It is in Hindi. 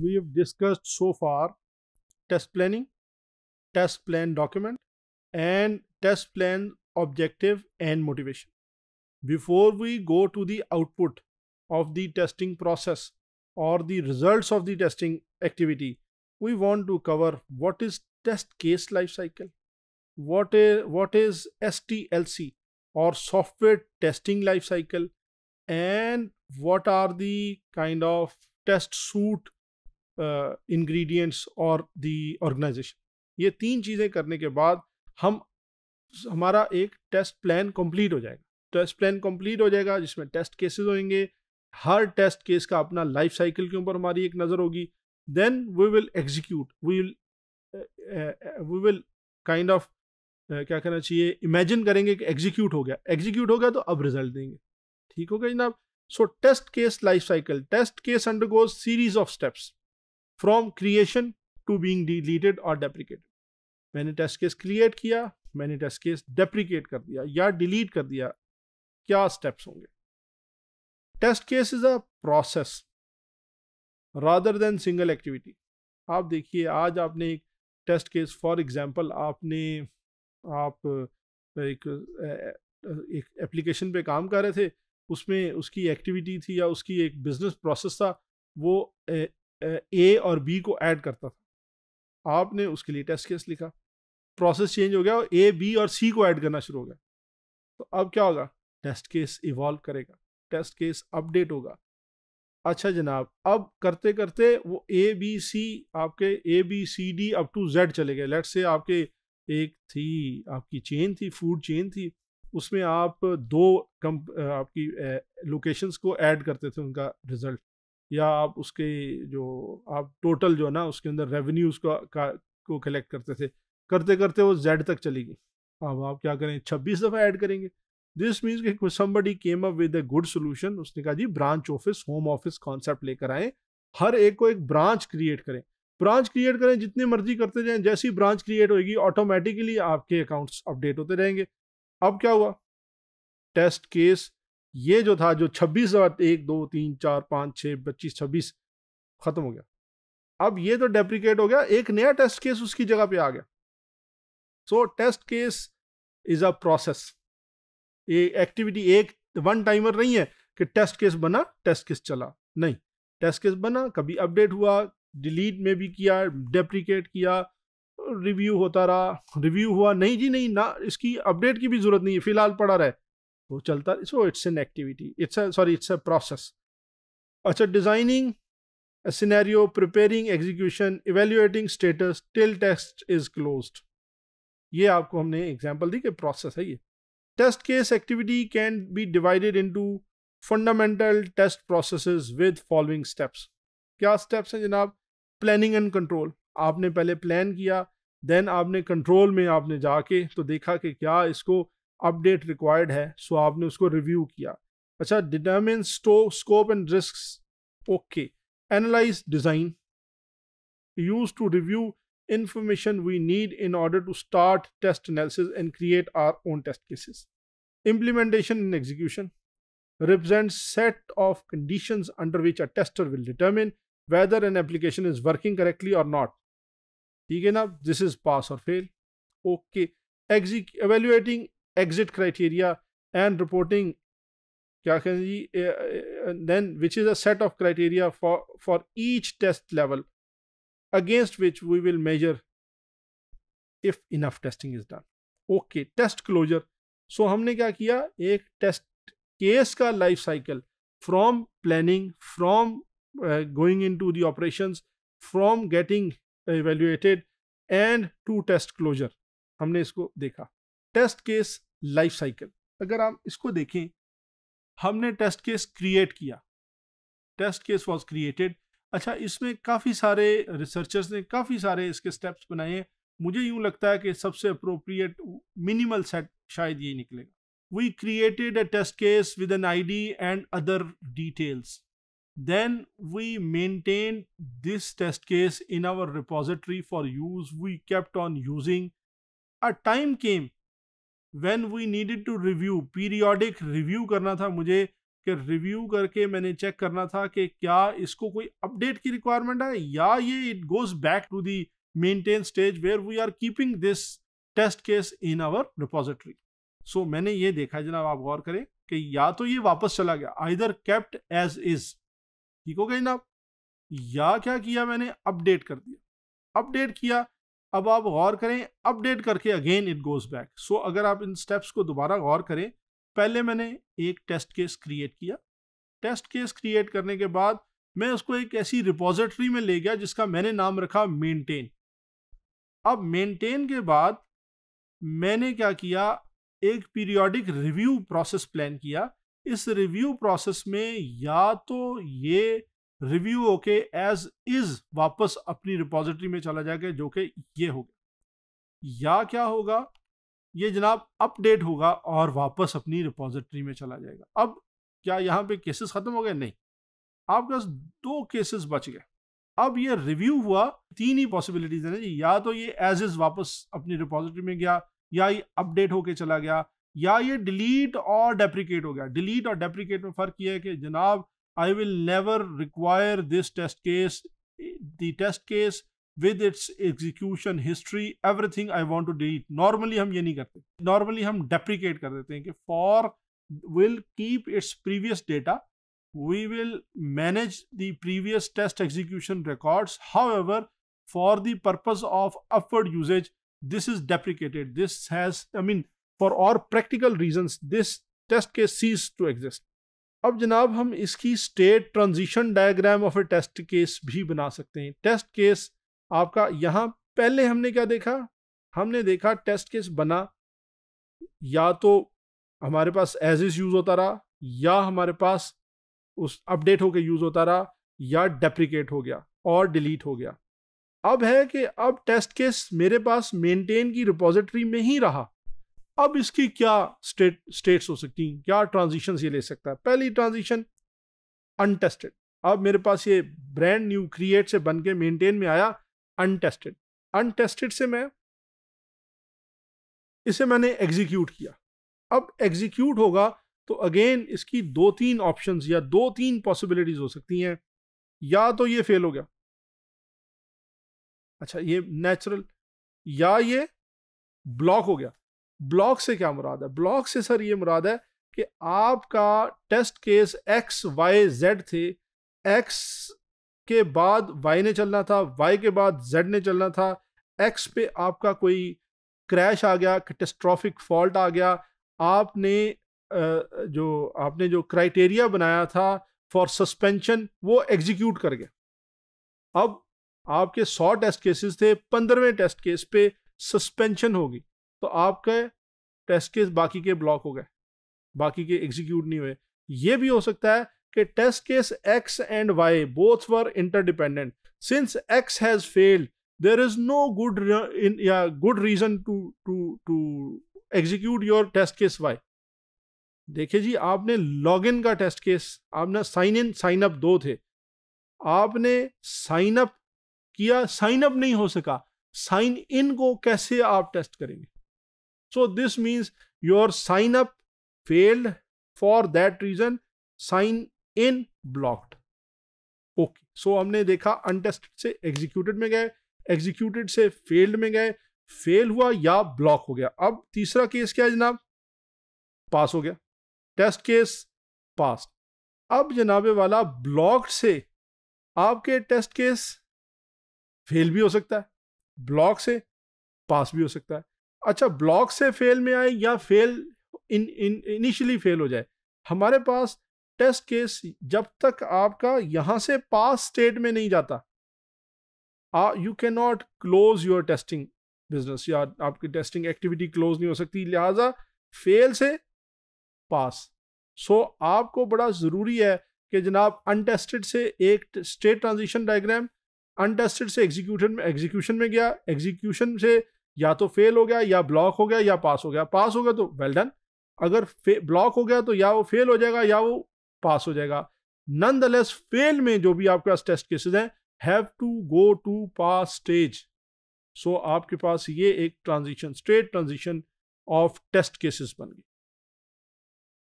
we have discussed so far test planning, test plan document, and test plan objective and motivation. Before we go to the output of the testing process or the results of the testing activity, we want to cover what is test case lifecycle, what is, what is STLC or software testing lifecycle, and what are the kind of test suite ingredients और दी ऑर्गेनाइजेशन ये तीन चीज़ें करने के बाद हम हमारा एक टेस्ट प्लान कंप्लीट हो जाएगा टेस्ट प्लान कंप्लीट हो जाएगा जिसमें टेस्ट केसेस होंगे हर टेस्ट केस का अपना लाइफ साइकिल के ऊपर हमारी एक नज़र होगी then we will execute we will we will kind of क्या कहना चाहिए इमेजिन करेंगे कि एग्जीक्यूट हो गया एग्जीक्यूट हो गया तो अब रिजल्ट देंगे ठीक हो गया जनाब so test case life cycle test case undergoes series of steps from creation to being deleted और डेप्रिकेटेड मैंने टेस्ट केस क्रिएट किया मैंने टेस्ट केस डेप्रिकेट कर दिया या डिलीट कर दिया क्या स्टेप्स होंगे test case is a process rather than single activity आप देखिए आज आपने एक टेस्ट केस फॉर एग्जांपल आपने आप एक एक एप्लीकेशन पे काम कर रहे थे उसमें उसकी एक्टिविटी थी या उसकी एक बिजनेस प्रोसेस था वो ए और बी को ऐड करता था आपने उसके लिए टेस्ट केस लिखा प्रोसेस चेंज हो गया और ए बी और सी को ऐड करना शुरू हो गया तो अब क्या होगा टेस्ट केस इवॉल्व करेगा टेस्ट केस अपडेट होगा अच्छा जनाब अब करते करते वो ए बी सी आपके A B C D up to Z चले गए लेट से आपके एक थी आपकी चेन थी फूड चेन थी उसमें आप दो कम आपकी लोकेशंस को ऐड करते थे उनका रिजल्ट या आप उसके जो आप टोटल जो है ना उसके अंदर रेवेन्यूज का, का को कलेक्ट करते थे करते करते वो जेड तक चली गई अब आप क्या करें छब्बीस दफ़ा ऐड करेंगे दिस मीन्स कि somebody came up with a good solution उसने कहा जी branch office home office concept लेकर आए हर एक को एक ब्रांच क्रिएट करें ब्रांच क्रिएट करें जितनी मर्जी करते जाएं जैसी ब्रांच क्रिएट होगी ऑटोमेटिकली आपके अकाउंट्स अपडेट होते रहेंगे अब क्या हुआ टेस्ट केस ये जो था जो छब्बीस एक दो तीन चार पाँच छः पच्चीस छब्बीस ख़त्म हो गया अब ये तो डेप्रिकेट हो गया एक नया टेस्ट केस उसकी जगह पे आ गया so test case is a process ये एक्टिविटी एक वन टाइमर नहीं है कि टेस्ट केस बना टेस्ट केस चला नहीं टेस्ट केस बना कभी अपडेट हुआ डिलीट में भी किया डेप्रिकेट किया रिव्यू होता रहा रिव्यू हुआ नहीं जी नहीं ना इसकी अपडेट की भी ज़रूरत नहीं है फ़िलहाल पड़ा रहे वो चलता so it's an activity it's sorry it's a process अच्छा designing scenario preparing execution evaluating status till test is closed ये आपको हमने एग्जाम्पल दी कि प्रोसेस है ये test case activity can be divided into fundamental test processes with following steps क्या स्टेप्स हैं जनाब प्लानिंग एंड कंट्रोल आपने पहले प्लान किया देन आपने कंट्रोल में आपने जाके तो देखा कि क्या इसको अपडेट रिक्वायर्ड है सो आपने उसको रिव्यू किया अच्छा determine scope and risk okay analyse design use to review information we need in order to start test analysis and create our own test cases implementation in execution represent set of condition under which a tester will determine whether an application is working correctly और नॉट ठीक है ना दिस इज पास और fail okay exe evaluating exit criteria and reporting क्या कहें जी then which is a set of criteria for for each test level against which we will measure if enough testing is done okay test closure so हमने क्या किया एक टेस्ट केस का life cycle from planning from going in to दशन from getting evaluated and to test closure हमने इसको देखा टेस्ट केस लाइफ साइकिल अगर आप इसको देखें हमने टेस्ट केस क्रिएट किया टेस्ट केस वॉज क्रिएटेड अच्छा इसमें काफ़ी सारे रिसर्चर्स ने काफ़ी सारे इसके स्टेप्स बनाए हैं मुझे यूँ लगता है कि सबसे अप्रोप्रिएट मिनिमल सेट शायद यही निकलेगा we created a test case with an id and other details then we maintained this test case in our repository for use we kept on using a time came when we needed to review periodic review करना था मुझे कि रिव्यू करके मैंने चेक करना था कि क्या इसको कोई अपडेट की रिक्वायरमेंट है या ये it goes back to the maintain stage where we are keeping this test case in our repository so मैंने ये देखा जनाब आप गौर करें कि या तो ये वापस चला गया आइदर केप्ट एज इज ठीक हो गया जनाब या क्या किया मैंने अपडेट कर दिया अपडेट किया अब आप गौर करें अपडेट करके again it goes back so अगर आप इन स्टेप्स को दोबारा गौर करें पहले मैंने एक टेस्ट केस क्रिएट किया टेस्ट केस क्रिएट करने के बाद मैं उसको एक ऐसी रिपोजिटरी में ले गया जिसका मैंने नाम रखा मेंटेन अब मेंटेन के बाद मैंने क्या किया एक पीरियोडिक रिव्यू प्रोसेस प्लान किया इस रिव्यू प्रोसेस में या तो ये रिव्यू होके एज इज वापस अपनी रिपोजिटरी में चला जाएगा जो कि ये होगा या क्या होगा ये जनाब अपडेट होगा और वापस अपनी रिपोजिटरी में चला जाएगा अब क्या यहाँ पे केसेस ख़त्म हो गए नहीं आपके पास दो केसेस बच गए अब ये रिव्यू हुआ तीन ही पॉसिबिलिटीज है ना जी या तो ये एज इज वापस अपनी रिपोजिटरी में गया या ये अपडेट होके चला गया या ये डिलीट और डेप्रिकेट हो गया डिलीट और डेप्रिकेट में फ़र्क यह है कि जनाब I will never require this test case, the test case with its execution history, everything I want to delete. Normally हम ये नहीं करते Normally हम deprecate कर देते हैं कि for will keep its previous data. We will manage the previous test execution records. However, for the purpose of upward usage, this is deprecated. This has, I mean, for all practical reasons, this test case ceased to exist. अब जनाब हम इसकी state transition diagram of a test case भी बना सकते हैं टेस्ट केस आपका यहाँ पहले हमने क्या देखा हमने देखा टेस्ट केस बना या तो हमारे पास एज इज यूज़ होता रहा या हमारे पास उस अपडेट होकर यूज़ होता रहा या डेप्रिकेट हो गया और डिलीट हो गया अब है कि अब टेस्ट केस मेरे पास मेंटेन की रिपोजिटरी में ही रहा अब इसकी क्या स्टेट स्टेट्स हो सकती हैं क्या ट्रांजिशन ये ले सकता है पहली ट्रांजिशन अनटेस्टेड अब मेरे पास ये ब्रांड न्यू क्रिएट से बन के मेनटेन में आया अनटेस्टेड अनटेस्टेड से मैं इसे मैंने एग्जीक्यूट किया अब एग्जीक्यूट होगा तो अगेन इसकी दो तीन ऑप्शंस या दो तीन पॉसिबिलिटीज हो सकती हैं या तो ये फेल हो गया अच्छा ये नेचुरल या ये ब्लॉक हो गया ब्लॉक से क्या मुराद है ब्लॉक से सर ये मुराद है कि आपका test case X Y Z थे एक्स के बाद वाई ने चलना था वाई के बाद जेड ने चलना था एक्स पे आपका कोई क्रैश आ गया कैटेस्ट्रॉफिक फॉल्ट आ गया आपने जो आपने जो क्राइटेरिया बनाया था फॉर सस्पेंशन वो एग्जीक्यूट कर गया अब आपके सौ टेस्ट केसेस थे पंद्रहवें टेस्ट केस पे सस्पेंशन होगी तो आपके टेस्ट केस बाकी के ब्लॉक हो गए बाकी के एग्जीक्यूट नहीं हुए ये भी हो सकता है कि test case X and Y both were interdependent since X has failed there is no good या good reason to to to execute your test case Y देखिए जी आपने लॉग इन का टेस्ट केस आपने साइन इन साइन अप दो थे आपने साइन अप किया साइन अप नहीं हो सका साइन इन को कैसे आप टेस्ट करेंगे so this means your sign up failed for that reason sign in blocked okay so हमने देखा अनटेस्टेड से एग्जीक्यूटेड में गए एग्जीक्यूटेड से फेल्ड में गए फेल हुआ या ब्लॉक हो गया अब तीसरा केस क्या है जनाब पास हो गया टेस्ट केस पास अब जनाबे वाला ब्लॉक्ड से आपके टेस्ट केस फेल भी हो सकता है ब्लॉक से पास भी हो सकता है अच्छा ब्लॉक से फेल में आए या fail in in initially fail हो जाए हमारे पास टेस्ट केस जब तक आपका यहाँ से पास स्टेट में नहीं जाता you can not close your testing business या आपकी टेस्टिंग एक्टिविटी क्लोज नहीं हो सकती लिहाजा फेल से पास सो so, आपको बड़ा ज़रूरी है कि जनाब अनटेस्टेड से एक स्टेट ट्रांजिशन डायग्राम अनटेस्टेड से एग्जीक्यूटेड में एग्जीक्यूशन में गया एग्जीक्यूशन से या तो फेल हो गया या ब्लॉक हो गया या पास हो गया पास हो गया तो वेल डन अगर ब्लॉक हो गया तो या वो फेल हो जाएगा या वो पास हो जाएगा नन द लेस फेल में जो भी आपके पास टेस्ट केसेज हैं have to go to pass stage so आपके पास ये एक transition straight transition of test cases बन गए